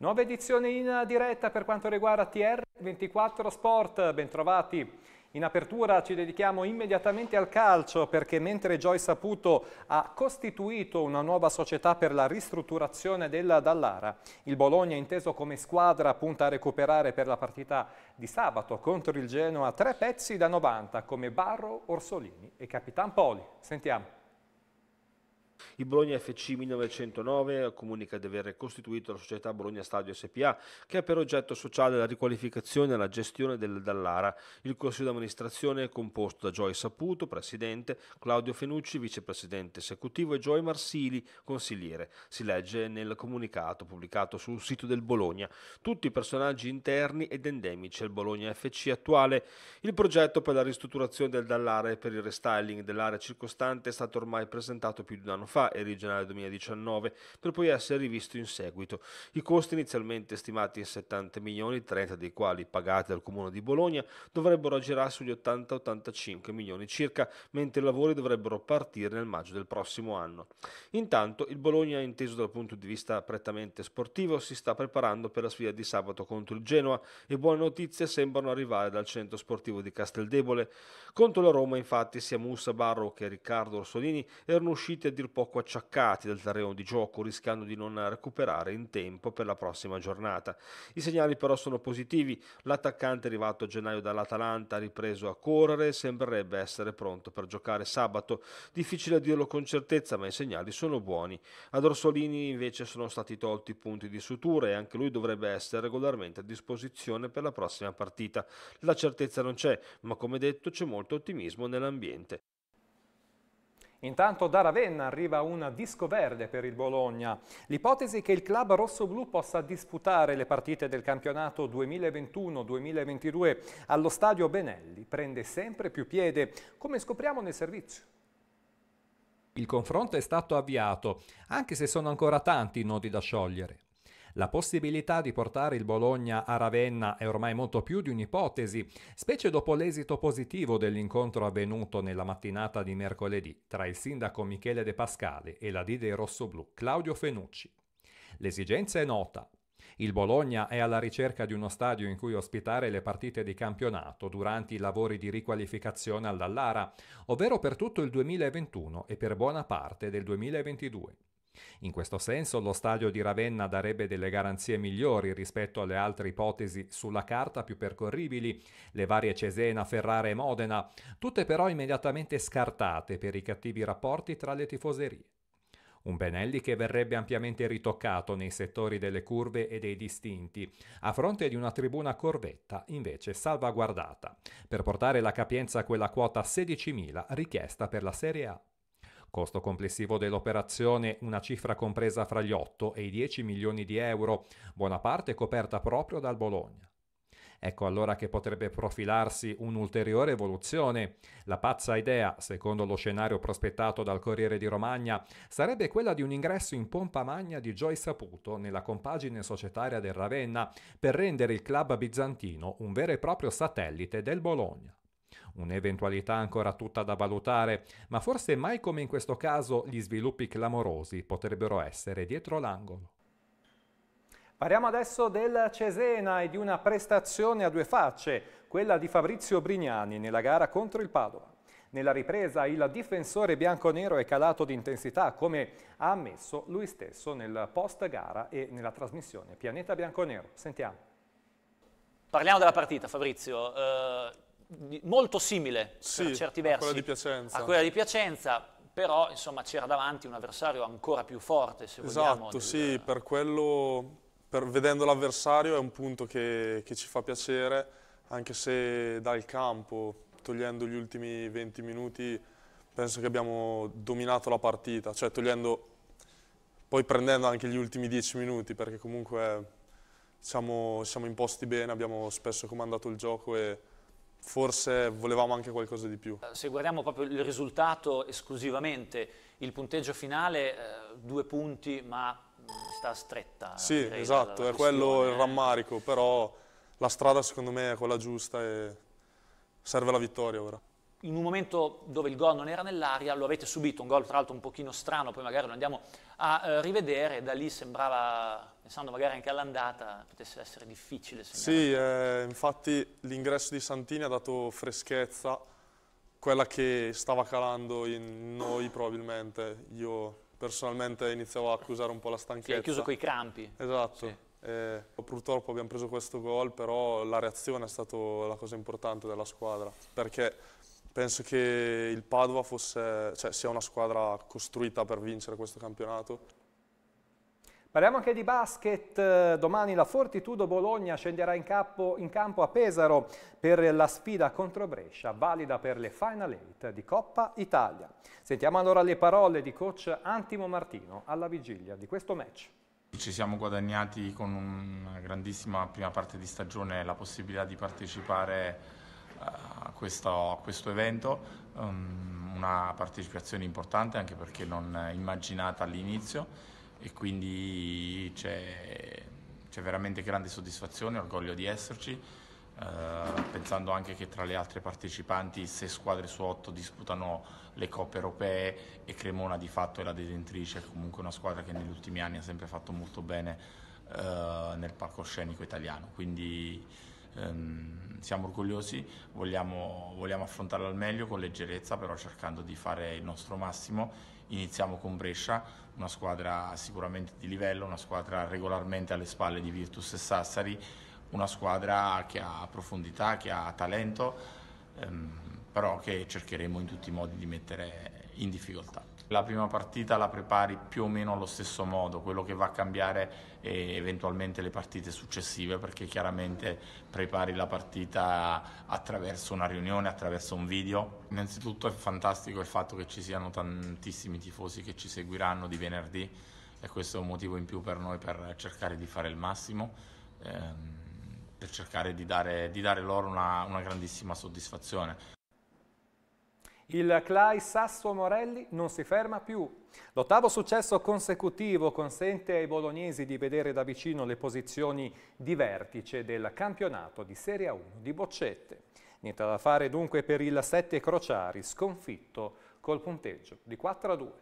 Nuova edizione in diretta per quanto riguarda TR24 Sport, bentrovati. In apertura ci dedichiamo immediatamente al calcio perché mentre Joy Saputo ha costituito una nuova società per la ristrutturazione della Dallara, il Bologna inteso come squadra punta a recuperare per la partita di sabato contro il Genoa tre pezzi da 90 come Barro, Orsolini e Capitan Poli. Sentiamo. Il Bologna FC 1909 comunica di aver costituito la società Bologna Stadio SPA che ha per oggetto sociale la riqualificazione e la gestione del Dallara. Il consiglio di amministrazione è composto da Joy Saputo, presidente, Claudio Fenucci, vicepresidente esecutivo e Joy Marsili, consigliere. Si legge nel comunicato pubblicato sul sito del Bologna. Tutti i personaggi interni ed endemici al Bologna FC attuale. Il progetto per la ristrutturazione del Dallara e per il restyling dell'area circostante è stato ormai presentato più di un anno fa fa, e gennaio 2019, per poi essere rivisto in seguito. I costi inizialmente stimati in 70 milioni, 30 dei quali pagati dal Comune di Bologna, dovrebbero aggirare sugli 80-85 milioni circa, mentre i lavori dovrebbero partire nel maggio del prossimo anno. Intanto il Bologna, inteso dal punto di vista prettamente sportivo, si sta preparando per la sfida di sabato contro il Genoa e buone notizie sembrano arrivare dal centro sportivo di Casteldebole. Contro la Roma infatti sia Musa Barro che Riccardo Orsolini erano usciti a dir poco poco acciaccati dal terreno di gioco, rischiando di non recuperare in tempo per la prossima giornata. I segnali però sono positivi. L'attaccante arrivato a gennaio dall'Atalanta ha ripreso a correre e sembrerebbe essere pronto per giocare sabato. Difficile dirlo con certezza, ma i segnali sono buoni. Ad Orsolini invece sono stati tolti i punti di sutura e anche lui dovrebbe essere regolarmente a disposizione per la prossima partita. La certezza non c'è, ma come detto c'è molto ottimismo nell'ambiente. Intanto da Ravenna arriva una disco verde per il Bologna. L'ipotesi che il club rossoblù possa disputare le partite del campionato 2021-2022 allo stadio Benelli prende sempre più piede, come scopriamo nel servizio. Il confronto è stato avviato, anche se sono ancora tanti i nodi da sciogliere. La possibilità di portare il Bologna a Ravenna è ormai molto più di un'ipotesi, specie dopo l'esito positivo dell'incontro avvenuto nella mattinata di mercoledì tra il sindaco Michele De Pascale e la D dei rossoblù Claudio Fenucci. L'esigenza è nota, il Bologna è alla ricerca di uno stadio in cui ospitare le partite di campionato durante i lavori di riqualificazione all'Allara, ovvero per tutto il 2021 e per buona parte del 2022. In questo senso lo stadio di Ravenna darebbe delle garanzie migliori rispetto alle altre ipotesi sulla carta più percorribili, le varie Cesena, Ferrara e Modena, tutte però immediatamente scartate per i cattivi rapporti tra le tifoserie. Un Benelli che verrebbe ampiamente ritoccato nei settori delle curve e dei distinti, a fronte di una tribuna corvetta invece salvaguardata, per portare la capienza a quella quota 16.000 richiesta per la Serie A. Costo complessivo dell'operazione una cifra compresa fra gli 8 e i 10 milioni di euro, buona parte coperta proprio dal Bologna. Ecco allora che potrebbe profilarsi un'ulteriore evoluzione. La pazza idea, secondo lo scenario prospettato dal Corriere di Romagna, sarebbe quella di un ingresso in pompa magna di Joy Saputo nella compagine societaria del Ravenna per rendere il club bizantino un vero e proprio satellite del Bologna. Un'eventualità ancora tutta da valutare, ma forse mai come in questo caso gli sviluppi clamorosi potrebbero essere dietro l'angolo. Parliamo adesso del Cesena e di una prestazione a due facce, quella di Fabrizio Brignani nella gara contro il Padova. Nella ripresa il difensore bianconero è calato di intensità, come ha ammesso lui stesso nel post gara e nella trasmissione Pianeta Bianconero. Sentiamo. Parliamo della partita, Fabrizio. Uh molto simile sì, per certi versi a quella di Piacenza però insomma c'era davanti un avversario ancora più forte se vogliamo. Esatto, sì, per quello, per, vedendo l'avversario è un punto che, che, ci fa piacere, anche se dal campo, togliendo gli ultimi 20 minuti, penso che abbiamo dominato la partita, cioè togliendo, poi prendendo anche gli ultimi 10 minuti, perché comunque siamo, siamo imposti bene, abbiamo spesso comandato il gioco e forse volevamo anche qualcosa di più. Se guardiamo proprio il risultato esclusivamente, il punteggio finale, eh, due punti, ma mm, sta stretta. Eh, sì, direi, esatto, è quello il rammarico, però la strada secondo me è quella giusta e serve la vittoria ora in un momento dove il gol non era nell'aria, lo avete subito, un gol tra l'altro un pochino strano, poi magari lo andiamo a eh, rivedere, da lì sembrava, pensando magari anche all'andata, potesse essere difficile. Sì, eh, infatti l'ingresso di Santini ha dato freschezza, quella che stava calando in noi probabilmente, io personalmente iniziavo a accusare un po' la stanchezza. Sì, è chiuso coi crampi. Esatto. Sì. Eh, purtroppo abbiamo preso questo gol, però la reazione è stata la cosa importante della squadra, perché penso che il Padova fosse, cioè, sia una squadra costruita per vincere questo campionato. Parliamo anche di basket, domani la Fortitudo Bologna scenderà in, capo, in campo a Pesaro per la sfida contro Brescia, valida per le Final Eight di Coppa Italia. Sentiamo allora le parole di coach Antimo Martino alla vigilia di questo match. Ci siamo guadagnati con una grandissima prima parte di stagione la possibilità di partecipare eh, a questo, questo evento, um, una partecipazione importante anche perché non immaginata all'inizio e quindi c'è, c'è veramente grande soddisfazione, orgoglio di esserci. Uh, pensando anche che tra le altre partecipanti 6 squadre su 8 disputano le coppe europee e Cremona di fatto è la detentrice, comunque una squadra che negli ultimi anni ha sempre fatto molto bene uh, nel palcoscenico italiano. Quindi ehm, siamo orgogliosi, vogliamo, vogliamo affrontarla al meglio con leggerezza, però cercando di fare il nostro massimo. Iniziamo con Brescia, una squadra sicuramente di livello, una squadra regolarmente alle spalle di Virtus e Sassari, una squadra che ha profondità, che ha talento, ehm, però che cercheremo in tutti i modi di mettere in difficoltà la prima partita la prepari più o meno allo stesso modo, quello che va a cambiare è eh, eventualmente le partite successive perché chiaramente prepari la partita attraverso una riunione, attraverso un video. Innanzitutto è fantastico il fatto che ci siano tantissimi tifosi che ci seguiranno di venerdì e questo è un motivo in più per noi per cercare di fare il massimo. Ehm, per cercare di dare, di dare loro una, una grandissima soddisfazione. Il Clai Sasso Morelli non si ferma più. L'ottavo successo consecutivo consente ai bolognesi di vedere da vicino le posizioni di vertice del campionato di Serie 1 di boccette. Niente da fare dunque per il 7 Crociari, sconfitto col punteggio di 4 a 2.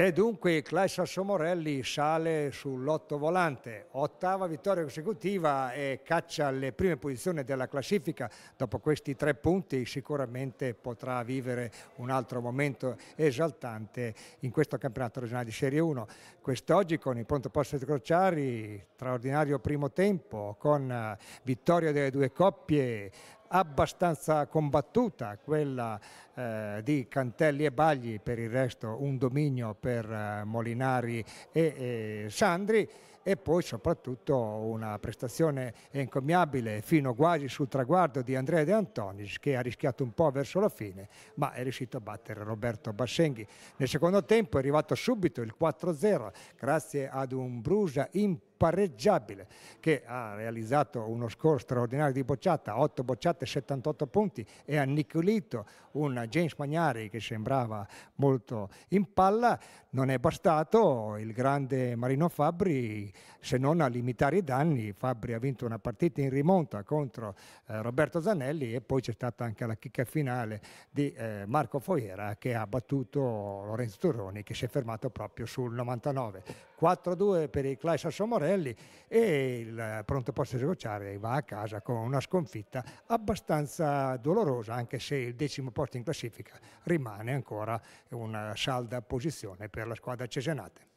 E dunque Clay Sassomorelli sale sull'otto volante, ottava vittoria consecutiva e caccia le prime posizioni della classifica. Dopo questi tre punti sicuramente potrà vivere un altro momento esaltante in questo campionato regionale di Serie 1. Quest'oggi con il pronto posto di Crociari, straordinario primo tempo, con vittoria delle due coppie, abbastanza combattuta, quella eh, di Cantelli e Bagli, per il resto un dominio per eh, Molinari e, e Sandri e poi soprattutto una prestazione encomiabile fino quasi sul traguardo di Andrea De Antonis che ha rischiato un po' verso la fine ma è riuscito a battere Roberto Bassenghi. Nel secondo tempo è arrivato subito il 4-0 grazie ad un Brusa importante pareggiabile che ha realizzato uno score straordinario di bocciata, 8 bocciate, 78 punti e ha annichilito un James Magnari che sembrava molto in palla, non è bastato il grande Marino Fabri se non a limitare i danni, Fabri ha vinto una partita in rimonta contro eh, Roberto Zanelli e poi c'è stata anche la chicca finale di eh, Marco Foiera che ha battuto Lorenzo Turoni che si è fermato proprio sul 99. 4-2 per il Clash Sassomorello Morelli e il pronto posto Segociare va a casa con una sconfitta abbastanza dolorosa anche se il decimo posto in classifica rimane ancora una salda posizione per la squadra cesenate.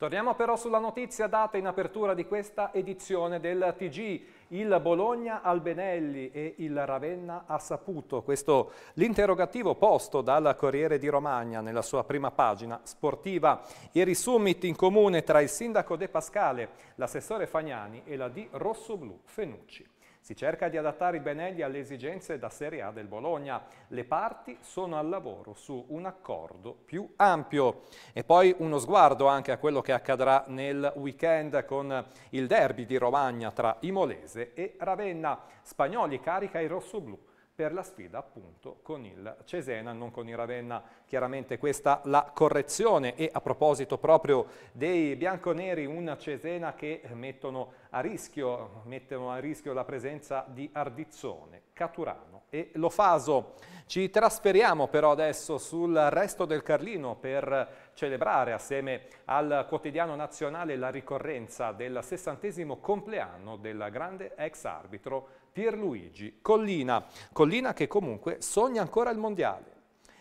Torniamo però sulla notizia data in apertura di questa edizione del TG. Il Bologna al Benelli e il Ravenna ha saputo. Questo l'interrogativo posto dal Corriere di Romagna nella sua prima pagina sportiva. Ieri summit in comune tra il sindaco De Pascale, l'assessore Fagnani e la di Rossoblu Fenucci. Si cerca di adattare i Benelli alle esigenze da Serie A del Bologna. Le parti sono al lavoro su un accordo più ampio. E poi uno sguardo anche a quello che accadrà nel weekend con il derby di Romagna tra Imolese e Ravenna. Spagnoli carica i rossoblù per la sfida appunto con il Cesena, non con il Ravenna. Chiaramente questa la correzione e a proposito proprio dei bianconeri, una Cesena che mettono a rischio, mettono a rischio la presenza di Ardizzone, Caturano e Lofaso. Ci trasferiamo però adesso sul resto del Carlino per celebrare assieme al quotidiano nazionale la ricorrenza del sessantesimo compleanno del grande ex arbitro Pierluigi Collina. Collina che comunque sogna ancora il mondiale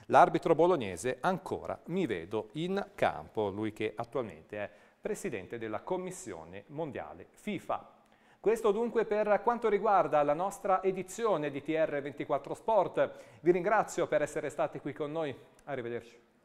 l'arbitro bolognese ancora mi vedo in campo, lui che attualmente è presidente della Commissione Mondiale FIFA. Questo dunque per quanto riguarda la nostra edizione di TR24 Sport. Vi ringrazio per essere stati qui con noi. Arrivederci.